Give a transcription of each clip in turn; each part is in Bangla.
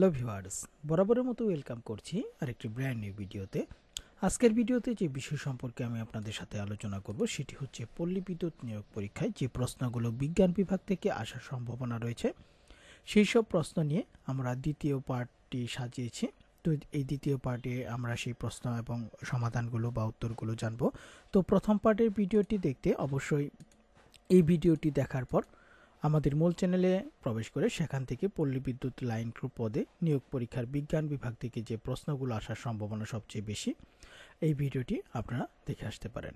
হ্যালো ভিউয়ার্স বরাবরের মতো ওয়েলকাম করছি আরেকটি ব্র্যান্ড নিউ ভিডিওতে আজকের ভিডিওতে যে বিষয় সম্পর্কে আমি আপনাদের সাথে আলোচনা করব সেটি হচ্ছে পল্লী বিদ্যুৎ নিয়োগ পরীক্ষায় যে প্রশ্নগুলো বিজ্ঞান বিভাগ থেকে আসার সম্ভাবনা রয়েছে সেই সব প্রশ্ন নিয়ে আমরা দ্বিতীয় পার্টটি সাজিয়েছি তো এই দ্বিতীয় পার্টে আমরা সেই প্রশ্ন এবং সমাধানগুলো বা উত্তরগুলো জানব তো প্রথম পার্টের ভিডিওটি দেখতে অবশ্যই এই ভিডিওটি দেখার পর আমাদের মূল চ্যানেলে প্রবেশ করে সেখান থেকে পল্লী বিদ্যুৎ লাইন ক্রু পদে নিয়োগ পরীক্ষার বিজ্ঞান বিভাগ থেকে যে প্রশ্নগুলো আসার সম্ভাবনা সবচেয়ে বেশি এই ভিডিওটি আপনারা দেখে আসতে পারেন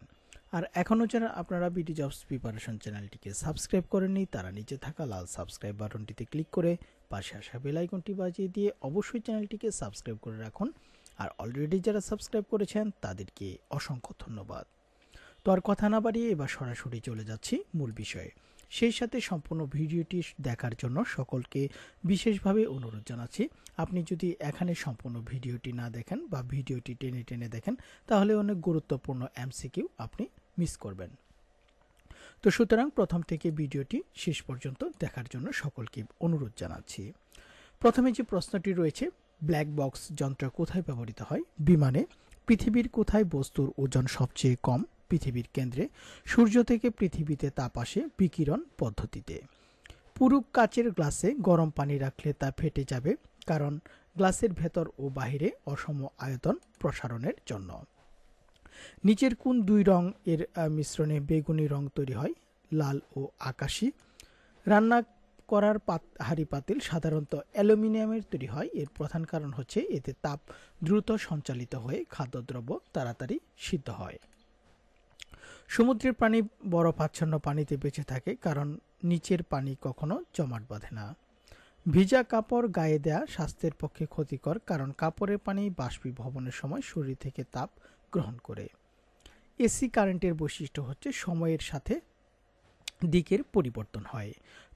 আর এখনও যারা আপনারা বিডি জবস প্রিপারেশন চ্যানেলটিকে সাবস্ক্রাইব করেননি তারা নিচে থাকা লাল সাবস্ক্রাইব বাটনটিতে ক্লিক করে পাশে আসা বেলাইকনটি বাজিয়ে দিয়ে অবশ্যই চ্যানেলটিকে সাবস্ক্রাইব করে রাখুন আর অলরেডি যারা সাবস্ক্রাইব করেছেন তাদেরকে অসংখ্য ধন্যবাদ তো আর কথা না বাড়িয়ে এবার সরাসরি চলে যাচ্ছি মূল বিষয়ে সেই সাথে সম্পূর্ণ ভিডিওটি দেখার জন্য সকলকে বিশেষভাবে অনুরোধ জানাচ্ছি আপনি যদি এখানে সম্পূর্ণ ভিডিওটি না দেখেন বা ভিডিওটি টেনে টেনে দেখেন তাহলে অনেক গুরুত্বপূর্ণ এমসিকিউ আপনি মিস করবেন তো সুতরাং প্রথম থেকে ভিডিওটি শেষ পর্যন্ত দেখার জন্য সকলকে অনুরোধ জানাচ্ছি প্রথমে যে প্রশ্নটি রয়েছে ব্ল্যাক বক্স যন্ত্র কোথায় ব্যবহৃত হয় বিমানে পৃথিবীর কোথায় বস্তুর ওজন সবচেয়ে কম পৃথিবীর কেন্দ্রে সূর্য থেকে পৃথিবীতে তাপ আসে বিকিরণ পদ্ধতিতে পুরু কাচের গ্লাসে গরম পানি রাখলে তা ফেটে যাবে কারণ গ্লাসের ভেতর ও বাহিরে অসম আয়তন প্রসারণের জন্য নিচের কোন দুই রং এর মিশ্রণে বেগুনি রং তৈরি হয় লাল ও আকাশি রান্না করার পাত হাঁড়ি পাতিল সাধারণত অ্যালুমিনিয়ামের তৈরি হয় এর প্রধান কারণ হচ্ছে এতে তাপ দ্রুত সঞ্চালিত হয়ে খাদ্যদ্রব্য তাড়াতাড়ি সিদ্ধ হয় সমুদ্রের বরফ বরফাচ্ছন্ন পানিতে বেঁচে থাকে কারণ নিচের পানি কখনো জমাট বাঁধে না ভিজা কাপড় গায়ে দেয়া স্বাস্থ্যের পক্ষে ক্ষতিকর কারণ কাপড়ের পানি বাষ্পীভবনের সময় শরীর থেকে তাপ গ্রহণ করে এসি কারেন্টের বৈশিষ্ট্য হচ্ছে সময়ের সাথে দিকের পরিবর্তন হয়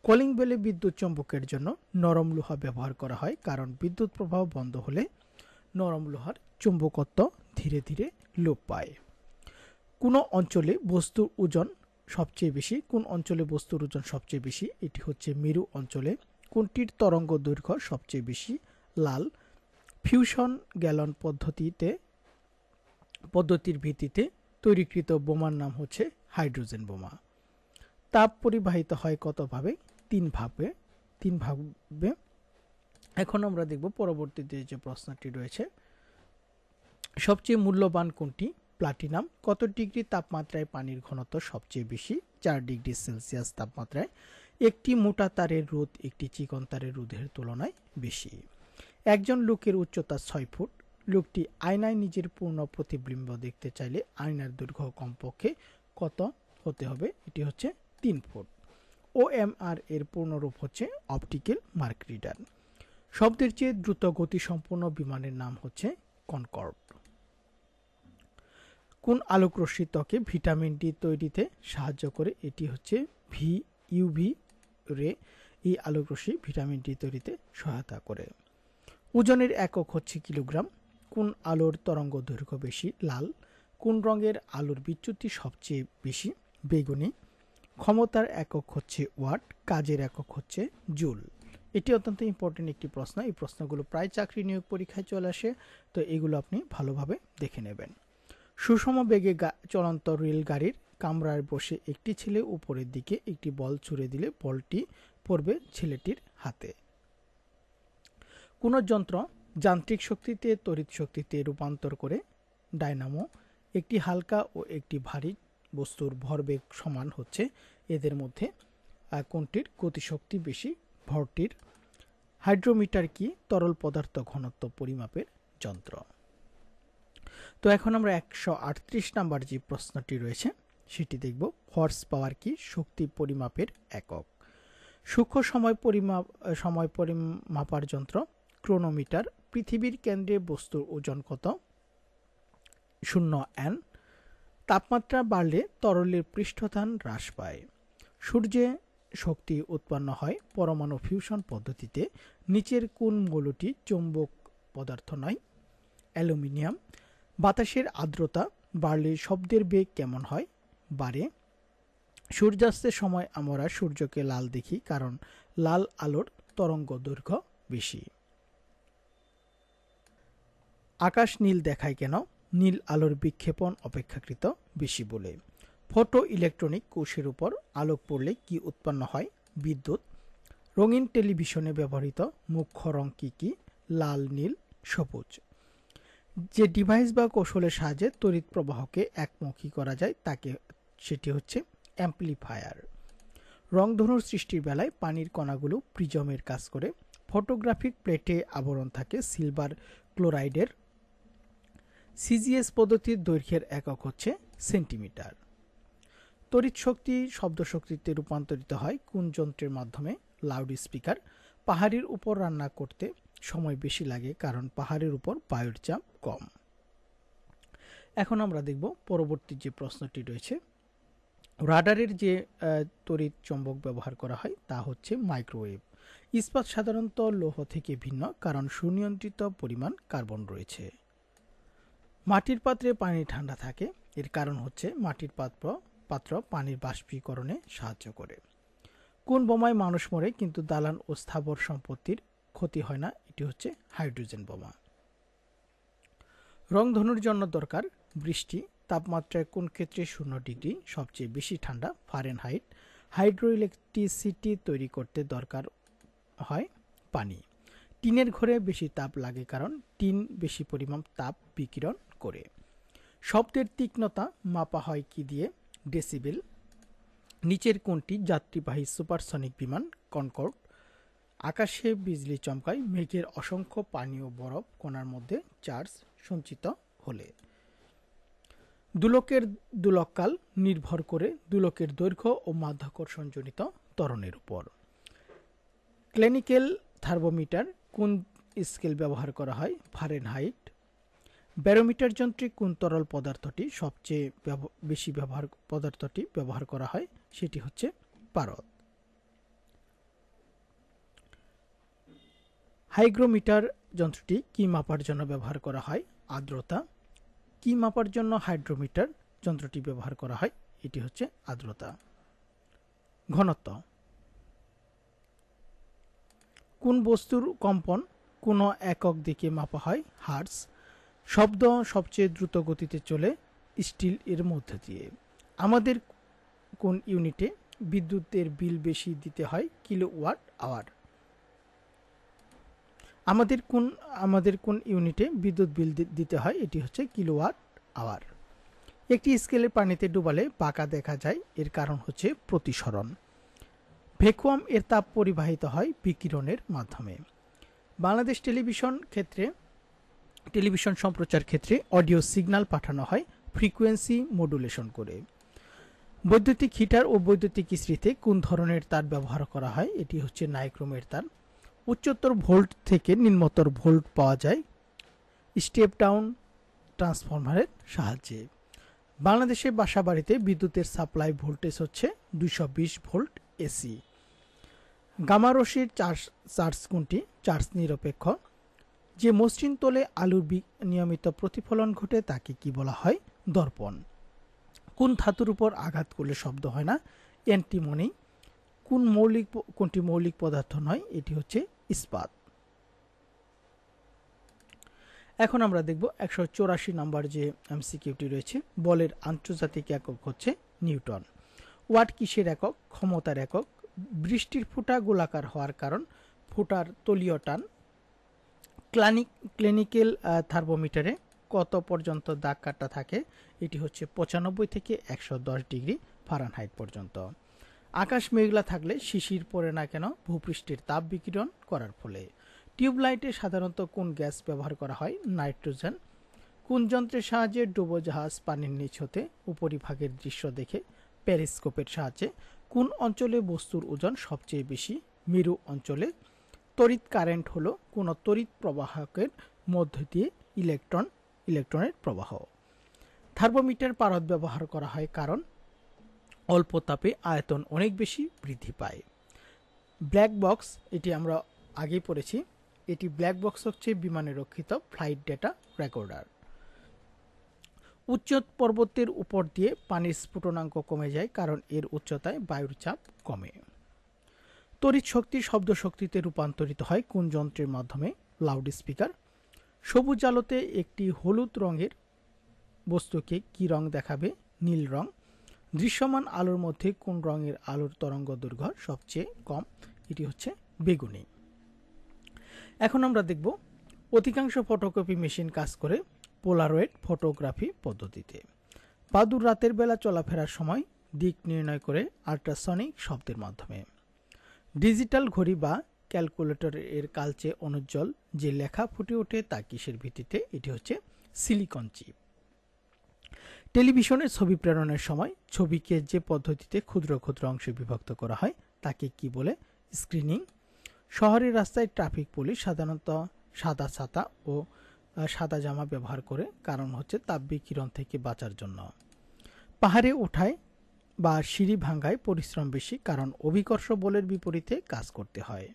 কলিং বেলে বিদ্যুৎ চম্বকের জন্য নরম লোহা ব্যবহার করা হয় কারণ বিদ্যুৎ প্রবাহ বন্ধ হলে নরম লোহার চুম্বকত্ব ধীরে ধীরে লোপ পায় কোন অঞ্চলে বস্তুর ওজন সবচেয়ে বেশি কোন অঞ্চলে বস্তুর ওজন সবচেয়ে বেশি এটি হচ্ছে মেরু অঞ্চলে কোনটির তরঙ্গ দৈর্ঘ্য সবচেয়ে বেশি লাল ফিউশন গ্যালন পদ্ধতিতে পদ্ধতির ভিত্তিতে তৈরিকৃত বোমার নাম হচ্ছে হাইড্রোজেন বোমা তাপ পরিবাহিত হয় কতভাবে তিন ভাবে তিন ভাবে এখন আমরা দেখব পরবর্তীতে যে প্রশ্নটি রয়েছে সবচেয়ে মূল্যবান কোনটি প্লাটিনাম কত ডিগ্রি তাপমাত্রায় পানির ঘনত্ব সবচেয়ে বেশি চার ডিগ্রি সেলসিয়াস তাপমাত্রায় একটি মোটা তারের রোদ একটি চিকন তারের রোদের তুলনায় বেশি একজন লোকের উচ্চতা ছয় ফুট লোকটি আয়নায় নিজের পূর্ণ প্রতিবিম্ব দেখতে চাইলে আয়নার দৈর্ঘ্য কমপক্ষে কত হতে হবে এটি হচ্ছে তিন ফুট ও এর পূর্ণরূপ হচ্ছে অপটিক্যাল মার্ক রিডার শব্দের চেয়ে দ্রুত গতিসম্পন্ন বিমানের নাম হচ্ছে কনকর্ড কোন আলোকরশ্মি ত্বকে ভিটামিন ডি তৈরিতে সাহায্য করে এটি হচ্ছে ভি ইউভি রে এই আলোকরশ্মি ভিটামিন ডি তৈরিতে সহায়তা করে ওজনের একক হচ্ছে কিলোগ্রাম কোন আলোর তরঙ্গ দৈর্ঘ্য বেশি লাল কোন রঙের আলোর বিচ্যুতি সবচেয়ে বেশি বেগুনি ক্ষমতার একক হচ্ছে ওয়াট কাজের একক হচ্ছে জুল এটি অত্যন্ত ইম্পর্টেন্ট একটি প্রশ্ন এই প্রশ্নগুলো প্রায় চাকরি নিয়োগ পরীক্ষায় চলে আসে তো এগুলো আপনি ভালোভাবে দেখে নেবেন সুষম বেগে চলন্ত রেলগাড়ির কামরায় বসে একটি ছেলে উপরের দিকে একটি বল ছুড়ে দিলে বলটি পড়বে ছেলেটির হাতে কোনো যন্ত্র যান্ত্রিক শক্তিতে তড়িৎ শক্তিতে রূপান্তর করে ডায়নামো একটি হালকা ও একটি ভারী বস্তুর ভরবেগ সমান হচ্ছে এদের মধ্যে কোনটির গতিশক্তি বেশি ভরটির হাইড্রোমিটার কি তরল পদার্থ ঘনত্ব পরিমাপের যন্ত্র তো এখন আমরা একশো আটত্রিশ নাম্বার যে প্রশ্নটি রয়েছে সেটি দেখব হর্স পাওয়ার কি শক্তি পরিমাপের একক সূক্ষ্ম সময় পরিমাপ সময় পরিমাপার যন্ত্র ক্রোনোমিটার পৃথিবীর কেন্দ্রে বস্তুর ওজন কত শূন্য অ্যান তাপমাত্রা বাড়লে তরলের পৃষ্ঠতান হ্রাস পায় সূর্যে শক্তি উৎপন্ন হয় পরমাণু ফিউশন পদ্ধতিতে নিচের কোন মৌলটি চৌম্বক পদার্থ নয় অ্যালুমিনিয়াম বাতাসের আর্দ্রতা বাড়লে শব্দের বেগ কেমন হয় বাড়ে সূর্যাস্তের সময় আমরা সূর্যকে লাল দেখি কারণ লাল আলোর তরঙ্গ দৈর্ঘ্য বেশি আকাশ নীল দেখায় কেন নীল আলোর বিক্ষেপণ অপেক্ষাকৃত বেশি বলে ফটো ইলেকট্রনিক কোষের উপর আলোক পড়লে কি উৎপন্ন হয় বিদ্যুৎ রঙিন টেলিভিশনে ব্যবহৃত মুখ্য রং কী কী লাল নীল সবুজ যে ডিভাইস বা কৌশলের সাহায্যে তড়িৎ প্রবাহকে একমুখী করা যায় তাকে সেটি হচ্ছে অ্যাম্পলিফায়ার রংধনুর সৃষ্টির বেলায় পানির কণাগুলো প্রিজমের কাজ করে ফটোগ্রাফিক প্লেটে আবরণ থাকে সিলভার ক্লোরাইডের সিজিএস পদ্ধতির দৈর্ঘ্যের একক হচ্ছে সেন্টিমিটার তড়িৎ শক্তি শব্দ শক্তিতে রূপান্তরিত হয় কোন যন্ত্রের মাধ্যমে লাউড স্পিকার পাহাড়ির উপর রান্না করতে সময় বেশি লাগে কারণ পাহাড়ের উপর বায়ুর চাপ কম এখন আমরা দেখব পরবর্তী যে প্রশ্নটি রয়েছে রাডারের যে তড়িৎ চম্বক ব্যবহার করা হয় তা হচ্ছে মাইক্রোওয়েভ ইস্পাত সাধারণত লৌহ থেকে ভিন্ন কারণ সুনিয়ন্ত্রিত পরিমাণ কার্বন রয়েছে মাটির পাত্রে পানি ঠান্ডা থাকে এর কারণ হচ্ছে মাটির পাত্র পাত্র পানির বাষ্পীকরণে সাহায্য করে কোন বোমায় মানুষ মরে কিন্তু দালান ও স্থাবর সম্পত্তির ক্ষতি হয় না একটি হচ্ছে হাইড্রোজেন বোমা রংধনুর জন্য দরকার বৃষ্টি তাপমাত্রায় কোন ক্ষেত্রে শূন্য ডিগ্রি সবচেয়ে বেশি ঠান্ডা ফারেনহাইট হাইড্রো ইলেকট্রিসিটি তৈরি করতে দরকার হয় পানি টিনের ঘরে বেশি তাপ লাগে কারণ টিন বেশি পরিমাণ তাপ বিকিরণ করে শব্দের তীক্ষ্ণতা মাপা হয় কি দিয়ে ডেসিবেল নিচের কোনটি যাত্রীবাহী সুপারসনিক বিমান কনকর্ড আকাশে বিজলি চমকায় মেঘের অসংখ্য পানীয় বরফ কোনার মধ্যে চার্জ সঞ্চিত হলে দুলকের দুলককাল নির্ভর করে দুলকের দৈর্ঘ্য ও মাধ্যাকর্ষণজনিত ত্বরণের উপর ক্লিনিক্যাল থার্মোমিটার কোন স্কেল ব্যবহার করা হয় ফারেনহাইট ব্যারোমিটার যন্ত্রে কোন তরল পদার্থটি সবচেয়ে বেশি ব্যবহার পদার্থটি ব্যবহার করা হয় সেটি হচ্ছে পারদ হাইগ্রোমিটার যন্ত্রটি কি মাপার জন্য ব্যবহার করা হয় আর্দ্রতা কি মাপার জন্য হাইড্রোমিটার যন্ত্রটি ব্যবহার করা হয় এটি হচ্ছে আর্দ্রতা ঘনত্ব কোন বস্তুর কম্পন কোন একক দিকে মাপা হয় হার্স শব্দ সবচেয়ে দ্রুত গতিতে চলে স্টিল এর মধ্য দিয়ে আমাদের কোন ইউনিটে বিদ্যুতের বিল বেশি দিতে হয় কিলো ওয়াট আওয়ার আমাদের কোন আমাদের কোন ইউনিটে বিদ্যুৎ বিল দিতে হয় এটি হচ্ছে কিলোওয়াট আওয়ার একটি স্কেলে পানিতে ডুবালে পাকা দেখা যায় এর কারণ হচ্ছে প্রতিসরণ ভেকুয়াম এর তাপ পরিবাহিত হয় বিকিরণের মাধ্যমে বাংলাদেশ টেলিভিশন ক্ষেত্রে টেলিভিশন সম্প্রচার ক্ষেত্রে অডিও সিগন্যাল পাঠানো হয় ফ্রিকোয়েন্সি মডুলেশন করে বৈদ্যুতিক হিটার ও বৈদ্যুতিক ইস্ত্রিতে কোন ধরনের তার ব্যবহার করা হয় এটি হচ্ছে নাইক্রোমের তার উচ্চতর ভোল্ট থেকে নিম্নতর ভোল্ট পাওয়া যায় স্টেপ ডাউন ট্রান্সফরমারের সাহায্যে বাংলাদেশে বাসাবাড়িতে বিদ্যুতের সাপ্লাই ভোল্টেজ হচ্ছে দুশো ভোল্ট এসি গামারশির চার্জ চার্জ কোনটি চার্জ নিরপেক্ষ যে মসৃণ তোলে আলুর নিয়মিত প্রতিফলন ঘটে তাকে কি বলা হয় দর্পণ কোন ধাতুর উপর আঘাত করলে শব্দ হয় না অ্যান্টিমনি কোন মৌলিক কোনটি মৌলিক পদার্থ নয় এটি হচ্ছে ইস্পাত এখন আমরা দেখব একশো চৌরাশি নাম্বার যে এমসিকিউটি রয়েছে বলের আন্তর্জাতিক একক হচ্ছে নিউটন ওয়াট কিসের একক ক্ষমতার একক বৃষ্টির ফুটা গোলাকার হওয়ার কারণ ফুটার তলীয় টান ক্লানিক ক্লিনিক্যাল থার্মোমিটারে কত পর্যন্ত দাগ কাটা থাকে এটি হচ্ছে পঁচানব্বই থেকে একশো ডিগ্রি ফারেনহাইট পর্যন্ত আকাশ মেঘলা থাকলে শিশির পড়ে না কেন ভূপৃষ্ঠের তাপ বিকিরণ করার ফলে টিউবলাইটে সাধারণত কোন গ্যাস ব্যবহার করা হয় নাইট্রোজেন কোন যন্ত্রের সাহায্যে ডুবোজাহাজ পানির নিচ হতে উপরিভাগের দৃশ্য দেখে প্যারিস্কোপের সাহায্যে কোন অঞ্চলে বস্তুর ওজন সবচেয়ে বেশি মেরু অঞ্চলে তড়িৎ কারেন্ট হলো কোনো তড়িৎ প্রবাহকের মধ্য দিয়ে ইলেকট্রন ইলেকট্রনের প্রবাহ থার্মোমিটার পারদ ব্যবহার করা হয় কারণ অল্প তাপে আয়তন অনেক বেশি বৃদ্ধি পায় ব্ল্যাক বক্স এটি আমরা আগেই পড়েছি এটি ব্ল্যাক বক্স হচ্ছে বিমানে রক্ষিত ফ্লাইট ডেটা রেকর্ডার উচ্চ পর্বতের উপর দিয়ে পানির স্ফুটনাঙ্ক কমে যায় কারণ এর উচ্চতায় বায়ুর চাপ কমে তড়িৎ শক্তি শব্দ শক্তিতে রূপান্তরিত হয় কোন যন্ত্রের মাধ্যমে লাউড স্পিকার সবুজ আলোতে একটি হলুদ রঙের বস্তুকে কি রং দেখাবে নীল রং দৃশ্যমান আলোর মধ্যে কোন রঙের আলোর তরঙ্গ দৈর্ঘ্য সবচেয়ে কম এটি হচ্ছে বেগুনি এখন আমরা দেখব অধিকাংশ ফটোকপি মেশিন কাজ করে পোলারয়েড ফটোগ্রাফি পদ্ধতিতে পাদুর রাতের বেলা চলাফেরার সময় দিক নির্ণয় করে আল্ট্রাসনিক শব্দের মাধ্যমে ডিজিটাল ঘড়ি বা ক্যালকুলেটর এর কালচে অনুজ্জ্বল যে লেখা ফুটে ওঠে তা কিসের ভিত্তিতে এটি হচ্ছে সিলিকন চিপ টেলিভিশনের ছবি প্রেরণের সময় ছবিকে যে পদ্ধতিতে ক্ষুদ্র ক্ষুদ্র অংশে বিভক্ত করা হয় তাকে কি বলে স্ক্রিনিং শহরের রাস্তায় ট্রাফিক পুলিশ সাধারণত সাদা ছাতা ও সাদা জামা ব্যবহার করে কারণ হচ্ছে তাপ বিকিরণ থেকে বাঁচার জন্য পাহাড়ে ওঠায় বা সিঁড়ি ভাঙ্গায় পরিশ্রম বেশি কারণ অভিকর্ষ বলের বিপরীতে কাজ করতে হয়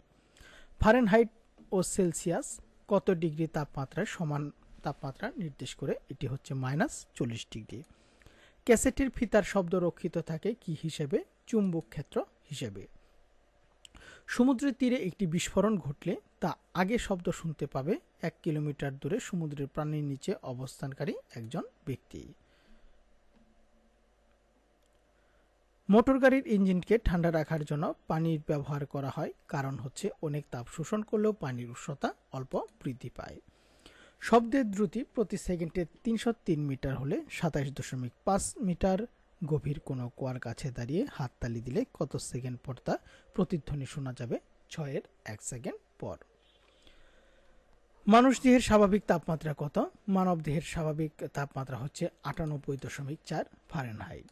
ফারেনহাইট ও সেলসিয়াস কত ডিগ্রি তাপমাত্রায় সমান তাপমাত্রা নির্দেশ করে এটি হচ্ছে মাইনাস চল্লিশ ডিগ্রি ক্যাসেটের ফিতার শব্দ রক্ষিত থাকে কি হিসেবে চুম্বক ক্ষেত্র হিসেবে সমুদ্রের তীরে একটি বিস্ফোরণ ঘটলে তা আগে শব্দ শুনতে পাবে এক কিলোমিটার দূরে সমুদ্রের প্রাণীর নিচে অবস্থানকারী একজন ব্যক্তি মোটর গাড়ির ইঞ্জিনকে ঠান্ডা রাখার জন্য পানির ব্যবহার করা হয় কারণ হচ্ছে অনেক তাপ শোষণ করলেও পানির উষ্ণতা অল্প বৃদ্ধি পায় শব্দের দ্রুতি প্রতি সেকেন্ডে তিনশো তিন মিটার হলে সাতাশ দশমিক পাঁচ মিটার গভীর কোনো কুয়ার কাছে দাঁড়িয়ে হাততালি দিলে কত সেকেন্ড পর তা প্রতিধ্বনি শোনা যাবে ছয়ের এক সেকেন্ড পর মানুষ দেহের স্বাভাবিক তাপমাত্রা কত মানব দেহের স্বাভাবিক তাপমাত্রা হচ্ছে আটানব্বই দশমিক চার ফারেনহাইট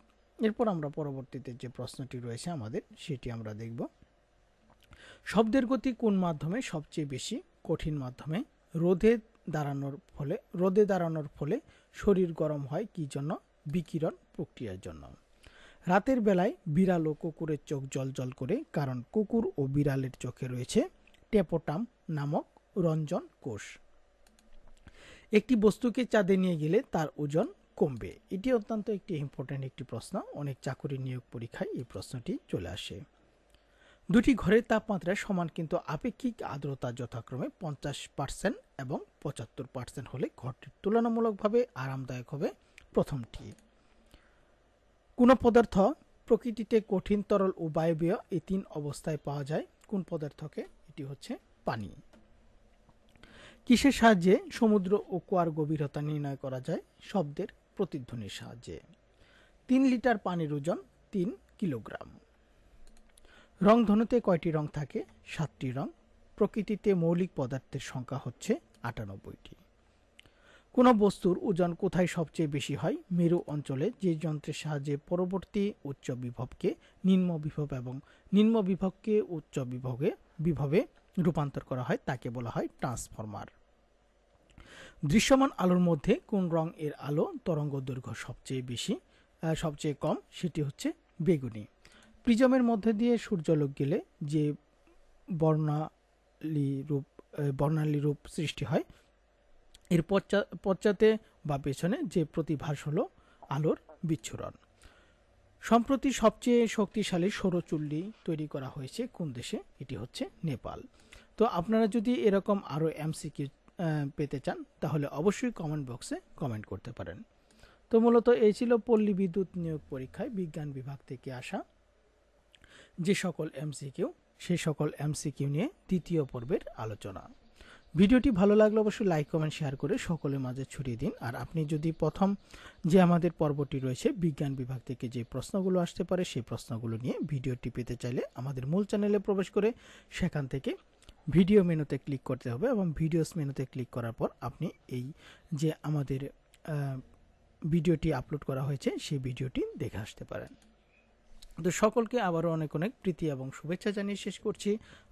এরপর আমরা পরবর্তীতে যে প্রশ্নটি রয়েছে আমাদের সেটি আমরা দেখব শব্দের গতি কোন মাধ্যমে সবচেয়ে বেশি কঠিন মাধ্যমে রোধে দাঁড়ানোর ফলে রোদে দাঁড়ানোর ফলে শরীর গরম হয় কি জন্য বিকিরণ প্রক্রিয়ার জন্য রাতের বেলায় বিড়াল ও কুকুরের চোখ জল করে কারণ কুকুর ও বিড়ালের চোখে রয়েছে টেপোটাম নামক রঞ্জন কোষ একটি বস্তুকে চাঁদে নিয়ে গেলে তার ওজন কমবে এটি অত্যন্ত একটি ইম্পর্ট্যান্ট একটি প্রশ্ন অনেক চাকুরি নিয়োগ পরীক্ষায় এই প্রশ্নটি চলে আসে দুটি ঘরের তাপমাত্রা সমান কিন্তু আপেক্ষিক আর্দ্রতা যথাক্রমে পঞ্চাশ পার্সেন্ট এবং পঁচাত্তর পার্সেন্ট হলে ঘরটির তুলনামূলকভাবে আরামদায়ক হবে প্রথমটি কোনো পদার্থ প্রকৃতিতে কঠিন তরল ও বায়বীয় এই তিন অবস্থায় পাওয়া যায় কোন পদার্থকে এটি হচ্ছে পানি কিসের সাহায্যে সমুদ্র ও কুয়ার গভীরতা নির্ণয় করা যায় শব্দের প্রতিধ্বনির সাহায্যে তিন লিটার পানির ওজন তিন কিলোগ্রাম ধনুতে কয়টি রং থাকে সাতটি রং প্রকৃতিতে মৌলিক পদার্থের সংখ্যা হচ্ছে আটানব্বইটি কোনো বস্তুর ওজন কোথায় সবচেয়ে বেশি হয় মেরু অঞ্চলে যে যন্ত্রের সাহায্যে পরবর্তী উচ্চ বিভবকে নিম্ন বিভব এবং নিম্ন বিভবকে উচ্চ বিভবে বিভবে রূপান্তর করা হয় তাকে বলা হয় ট্রান্সফরমার দৃশ্যমান আলোর মধ্যে কোন রং এর আলো তরঙ্গ দৈর্ঘ্য সবচেয়ে বেশি সবচেয়ে কম সেটি হচ্ছে বেগুনি প্রিজমের মধ্যে দিয়ে সূর্যালোক গেলে যে বর্ণালী রূপ বর্ণালী রূপ সৃষ্টি হয় এর পশ্চা পশ্চাতে বা পেছনে যে প্রতিভাস হলো আলোর বিচ্ছুরণ সম্প্রতি সবচেয়ে শক্তিশালী সৌরচুল্লি তৈরি করা হয়েছে কোন দেশে এটি হচ্ছে নেপাল তো আপনারা যদি এরকম আরও এমসিকিউ পেতে চান তাহলে অবশ্যই কমেন্ট বক্সে কমেন্ট করতে পারেন তো মূলত এই ছিল পল্লী বিদ্যুৎ নিয়োগ পরীক্ষায় বিজ্ঞান বিভাগ থেকে আসা যে সকল এমসিকিউ সেই সকল এমসিকিউ নিয়ে তৃতীয় পর্বের আলোচনা ভিডিওটি ভালো লাগলে অবশ্যই লাইক কমেন্ট শেয়ার করে সকলের মাঝে ছড়িয়ে দিন আর আপনি যদি প্রথম যে আমাদের পর্বটি রয়েছে বিজ্ঞান বিভাগ থেকে যে প্রশ্নগুলো আসতে পারে সেই প্রশ্নগুলো নিয়ে ভিডিওটি পেতে চাইলে আমাদের মূল চ্যানেলে প্রবেশ করে সেখান থেকে ভিডিও মেনুতে ক্লিক করতে হবে এবং ভিডিওস মেনুতে ক্লিক করার পর আপনি এই যে আমাদের ভিডিওটি আপলোড করা হয়েছে সেই ভিডিওটি দেখে আসতে পারেন তো সকলকে আবারও অনেক অনেক প্রীতি এবং শুভেচ্ছা জানিয়ে শেষ করছি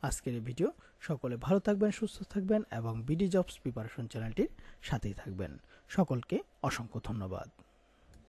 আজকের এই ভিডিও সকলে ভালো থাকবেন সুস্থ থাকবেন এবং বিডি জবস প্রিপারেশন চ্যানেলটির সাথেই থাকবেন সকলকে অসংখ্য ধন্যবাদ